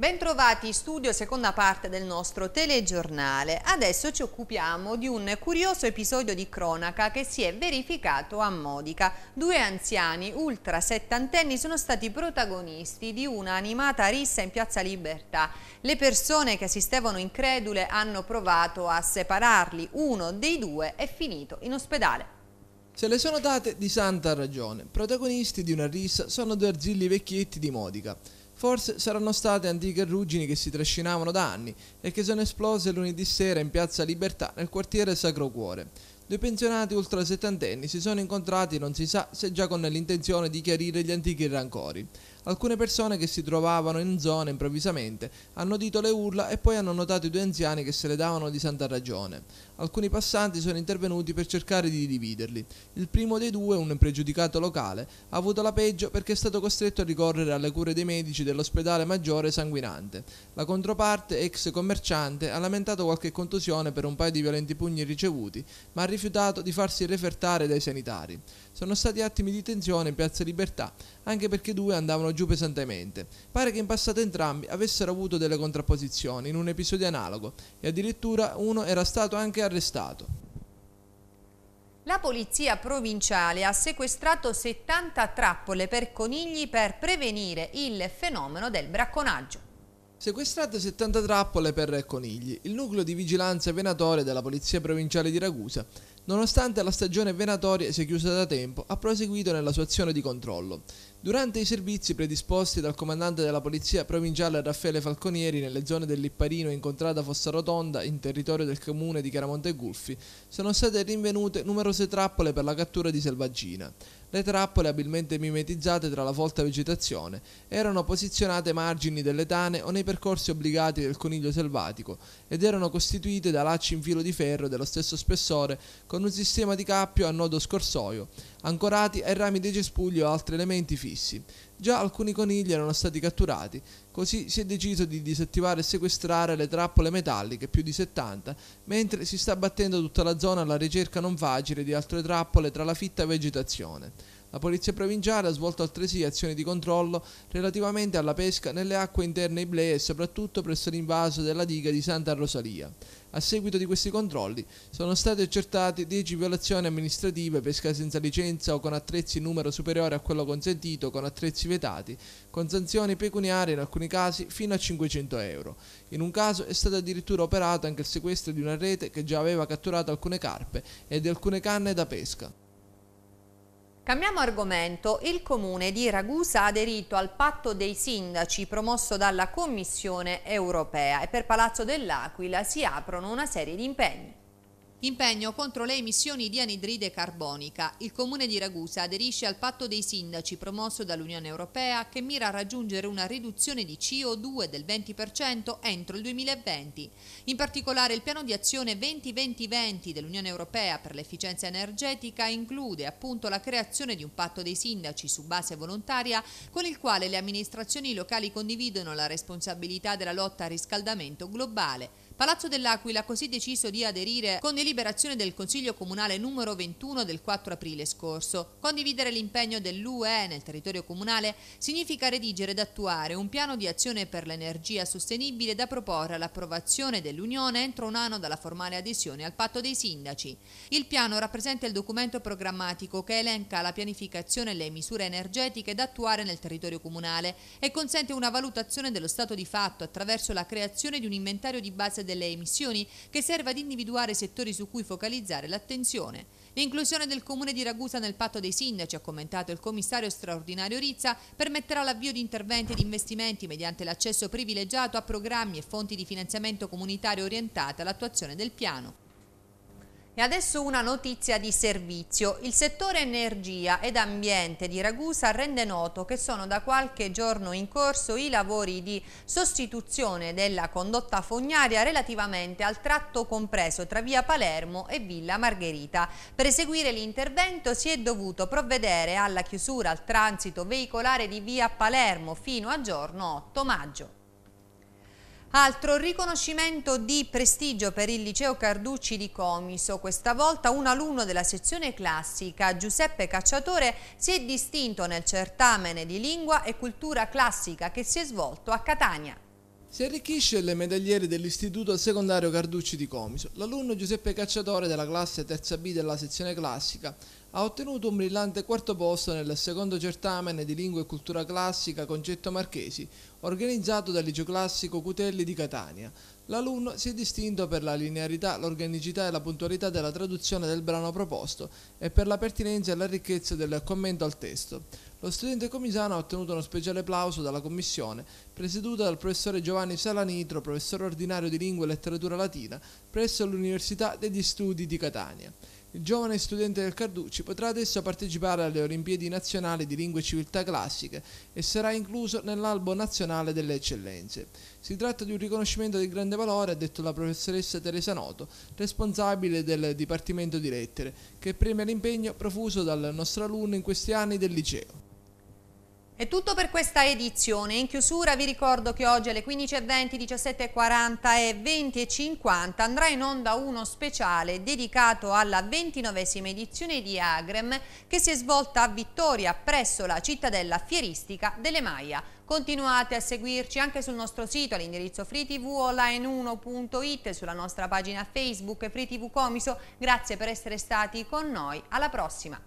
Bentrovati in studio, seconda parte del nostro telegiornale. Adesso ci occupiamo di un curioso episodio di cronaca che si è verificato a Modica. Due anziani ultra settantenni sono stati protagonisti di una animata rissa in Piazza Libertà. Le persone che assistevano incredule hanno provato a separarli. Uno dei due è finito in ospedale. Se le sono date di santa ragione, protagonisti di una rissa sono due arzilli vecchietti di Modica forse saranno state antiche ruggini che si trascinavano da anni e che sono esplose lunedì sera in piazza Libertà nel quartiere Sacro Cuore. Due pensionati ultra settantenni si sono incontrati non si sa se già con l'intenzione di chiarire gli antichi rancori. Alcune persone che si trovavano in zona improvvisamente hanno udito le urla e poi hanno notato i due anziani che se le davano di santa ragione. Alcuni passanti sono intervenuti per cercare di dividerli. Il primo dei due, un pregiudicato locale, ha avuto la peggio perché è stato costretto a ricorrere alle cure dei medici dell'ospedale maggiore sanguinante. La controparte, ex commerciante, ha lamentato qualche contusione per un paio di violenti pugni ricevuti, ma ha rifiutato di farsi refertare dai sanitari. Sono stati attimi di tensione in Piazza Libertà, anche perché due andavano andavano giù pesantemente. Pare che in passato entrambi avessero avuto delle contrapposizioni in un episodio analogo e addirittura uno era stato anche arrestato. La polizia provinciale ha sequestrato 70 trappole per conigli per prevenire il fenomeno del bracconaggio. Sequestrate 70 trappole per conigli, il nucleo di vigilanza venatoria della Polizia Provinciale di Ragusa, nonostante la stagione venatoria si è chiusa da tempo, ha proseguito nella sua azione di controllo. Durante i servizi predisposti dal comandante della polizia provinciale Raffaele Falconieri nelle zone dell'Ipparino Lipparino in contrada Fossarrotonda, in territorio del comune di Chiaramonte Gulfi, sono state rinvenute numerose trappole per la cattura di selvaggina. Le trappole, abilmente mimetizzate tra la folta vegetazione, erano posizionate ai margini delle tane o nei percorsi obbligati del coniglio selvatico ed erano costituite da lacci in filo di ferro dello stesso spessore con un sistema di cappio a nodo scorsoio, ancorati ai rami dei cespugli o altri elementi fisici crocifissi. Già alcuni conigli erano stati catturati, così si è deciso di disattivare e sequestrare le trappole metalliche, più di 70, mentre si sta battendo tutta la zona alla ricerca non facile di altre trappole tra la fitta vegetazione. La polizia provinciale ha svolto altresì azioni di controllo relativamente alla pesca nelle acque interne iblee e soprattutto presso l'invaso della diga di Santa Rosalia. A seguito di questi controlli sono state accertate 10 violazioni amministrative, pesca senza licenza o con attrezzi in numero superiore a quello consentito, con attrezzi vietati, con sanzioni pecuniarie in alcuni casi fino a 500 euro. In un caso è stato addirittura operato anche il sequestro di una rete che già aveva catturato alcune carpe e di alcune canne da pesca. Cambiamo argomento. Il comune di Ragusa ha aderito al patto dei sindaci promosso dalla Commissione europea e per Palazzo dell'Aquila si aprono una serie di impegni. Impegno contro le emissioni di anidride carbonica. Il Comune di Ragusa aderisce al patto dei sindaci promosso dall'Unione Europea che mira a raggiungere una riduzione di CO2 del 20% entro il 2020. In particolare il piano di azione 2020 20 20 dell'Unione Europea per l'efficienza energetica include appunto la creazione di un patto dei sindaci su base volontaria con il quale le amministrazioni locali condividono la responsabilità della lotta al riscaldamento globale. Palazzo dell'Aquila ha così deciso di aderire con deliberazione del Consiglio Comunale numero 21 del 4 aprile scorso. Condividere l'impegno dell'UE nel territorio comunale significa redigere ed attuare un piano di azione per l'energia sostenibile da proporre all'approvazione dell'Unione entro un anno dalla formale adesione al patto dei sindaci. Il piano rappresenta il documento programmatico che elenca la pianificazione e le misure energetiche da attuare nel territorio comunale e consente una valutazione dello stato di fatto attraverso la creazione di un inventario di base del delle emissioni che serve ad individuare settori su cui focalizzare l'attenzione. L'inclusione del Comune di Ragusa nel patto dei sindaci, ha commentato il commissario straordinario Rizza, permetterà l'avvio di interventi e di investimenti mediante l'accesso privilegiato a programmi e fonti di finanziamento comunitario orientate all'attuazione del piano. E adesso una notizia di servizio. Il settore energia ed ambiente di Ragusa rende noto che sono da qualche giorno in corso i lavori di sostituzione della condotta fognaria relativamente al tratto compreso tra via Palermo e Villa Margherita. Per eseguire l'intervento si è dovuto provvedere alla chiusura al transito veicolare di via Palermo fino a giorno 8 maggio. Altro riconoscimento di prestigio per il liceo Carducci di Comiso. Questa volta un alunno della sezione classica, Giuseppe Cacciatore, si è distinto nel certamene di lingua e cultura classica che si è svolto a Catania. Si arricchisce il medagliere dell'Istituto Secondario Carducci di Comiso. L'alunno Giuseppe Cacciatore della classe terza B della sezione classica ha ottenuto un brillante quarto posto nel secondo certamen di lingua e cultura classica Concetto Marchesi, organizzato dal Liceo Classico Cutelli di Catania. L'alunno si è distinto per la linearità, l'organicità e la puntualità della traduzione del brano proposto e per la pertinenza e la ricchezza del commento al testo. Lo studente comisano ha ottenuto uno speciale applauso dalla commissione, presieduta dal professore Giovanni Salanitro, professore ordinario di lingua e letteratura latina, presso l'Università degli Studi di Catania. Il giovane studente del Carducci potrà adesso partecipare alle Olimpiadi nazionali di lingue e civiltà classiche e sarà incluso nell'albo nazionale delle eccellenze. Si tratta di un riconoscimento di grande valore, ha detto la professoressa Teresa Noto, responsabile del Dipartimento di Lettere, che premia l'impegno profuso dal nostro alunno in questi anni del liceo. È tutto per questa edizione. In chiusura vi ricordo che oggi alle 15.20, 17.40 e 20.50 andrà in onda uno speciale dedicato alla ventinovesima edizione di Agrem che si è svolta a Vittoria presso la cittadella fieristica delle Maia. Continuate a seguirci anche sul nostro sito all'indirizzo freetv.online1.it e sulla nostra pagina Facebook freetv Comiso. Grazie per essere stati con noi. Alla prossima!